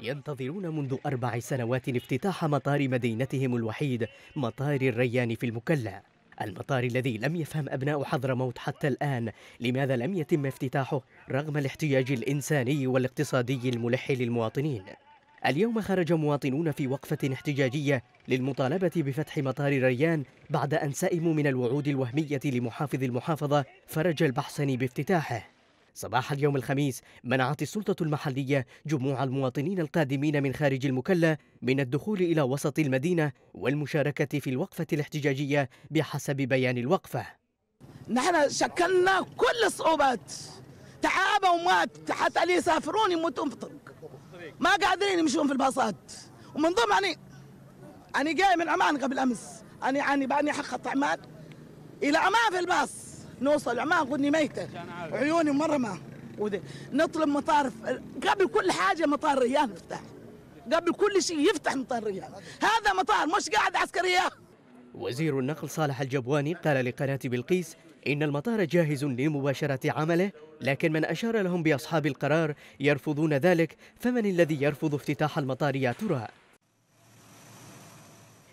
ينتظرون منذ أربع سنوات افتتاح مطار مدينتهم الوحيد مطار الريان في المكلا المطار الذي لم يفهم أبناء حضرموت حتى الآن لماذا لم يتم افتتاحه رغم الاحتياج الإنساني والاقتصادي الملح للمواطنين اليوم خرج مواطنون في وقفة احتجاجية للمطالبة بفتح مطار ريان بعد أن سئموا من الوعود الوهمية لمحافظ المحافظة فرج البحسن بافتتاحه صباح اليوم الخميس منعت السلطة المحلية جموع المواطنين القادمين من خارج المكلا من الدخول إلى وسط المدينة والمشاركة في الوقفة الاحتجاجية بحسب بيان الوقفة نحن شكلنا كل الصعوبات تعب ومات حتى اللي يسافرون يموتون في الطريق ما قادرين يمشون في الباصات ومن ضمن أني أنا جاي من عمان قبل أمس أنا أنا باني حق عمان إلى عمان في الباص نوصل عمان غني ميتة عيوني مرمه وده. نطلب مطار قبل كل حاجة مطار ريان يفتح قبل كل شيء يفتح مطار ريان هذا مطار مش قاعد عسكرية وزير النقل صالح الجبواني قال لقناة بلقيس إن المطار جاهز لمباشرة عمله لكن من أشار لهم بأصحاب القرار يرفضون ذلك فمن الذي يرفض افتتاح المطار يا ترى؟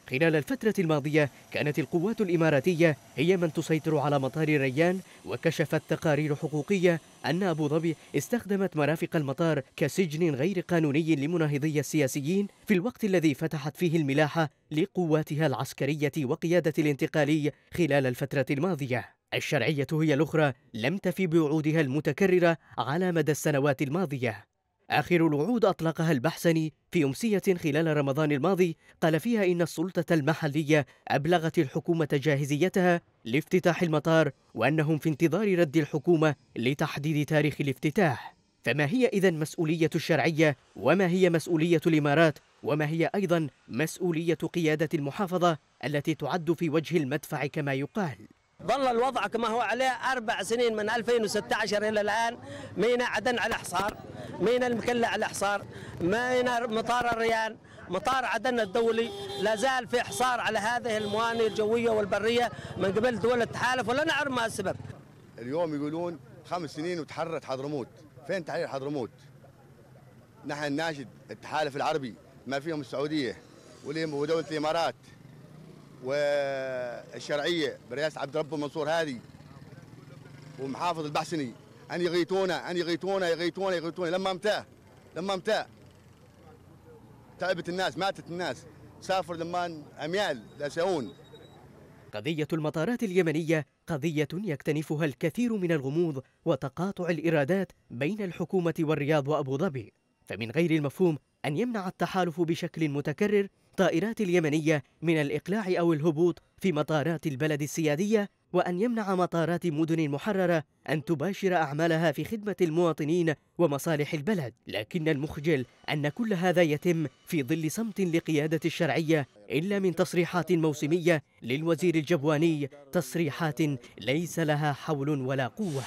خلال الفترة الماضية كانت القوات الإماراتية هي من تسيطر على مطار ريان وكشفت تقارير حقوقية أن أبو ظبي استخدمت مرافق المطار كسجن غير قانوني لمناهضي السياسيين في الوقت الذي فتحت فيه الملاحة لقواتها العسكرية وقيادة الانتقالي خلال الفترة الماضية الشرعية هي الأخرى لم تفي بوعودها المتكررة على مدى السنوات الماضية آخر الوعود أطلقها البحسني في أمسية خلال رمضان الماضي قال فيها إن السلطة المحلية أبلغت الحكومة جاهزيتها لافتتاح المطار وأنهم في انتظار رد الحكومة لتحديد تاريخ الافتتاح فما هي إذا مسؤولية الشرعية وما هي مسؤولية الإمارات وما هي أيضا مسؤولية قيادة المحافظة التي تعد في وجه المدفع كما يقال ظل الوضع كما هو عليه أربع سنين من 2016 إلى الآن مينا عدن على حصار مينا المكلة على حصار مينا مطار الريان مطار عدن الدولي لا زال في حصار على هذه الموانئ الجوية والبرية من قبل دول التحالف ولا نعرف ما السبب اليوم يقولون خمس سنين وتحررت حضرموت فين تحرير حضرموت نحن ناجد التحالف العربي ما فيهم السعودية ودولة الإمارات والشرعيه برئاسه عبد ربه منصور هادي ومحافظ البحسني ان يغيتونا ان يغيتونا يغيتونا يغيتونا لما امتاه لما امتاه تعبت الناس ماتت الناس سافر لما اميال لسعون قضية المطارات اليمنية قضية يكتنفها الكثير من الغموض وتقاطع الإرادات بين الحكومة والرياض وأبو ظبي فمن غير المفهوم أن يمنع التحالف بشكل متكرر طائرات اليمنية من الإقلاع أو الهبوط في مطارات البلد السيادية وأن يمنع مطارات مدن محررة أن تباشر أعمالها في خدمة المواطنين ومصالح البلد لكن المخجل أن كل هذا يتم في ظل صمت لقيادة الشرعية إلا من تصريحات موسمية للوزير الجبواني تصريحات ليس لها حول ولا قوة